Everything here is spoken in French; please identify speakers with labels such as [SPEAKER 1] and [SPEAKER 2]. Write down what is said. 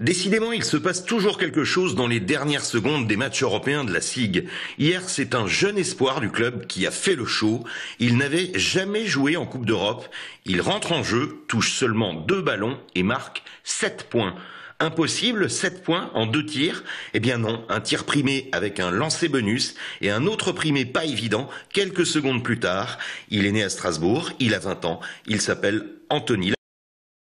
[SPEAKER 1] Décidément, il se passe toujours quelque chose dans les dernières secondes des matchs européens de la SIG. Hier, c'est un jeune espoir du club qui a fait le show. Il n'avait jamais joué en Coupe d'Europe. Il rentre en jeu, touche seulement deux ballons et marque sept points. Impossible, sept points en deux tirs Eh bien non, un tir primé avec un lancer bonus et un autre primé pas évident quelques secondes plus tard. Il est né à Strasbourg, il a 20 ans, il s'appelle Anthony.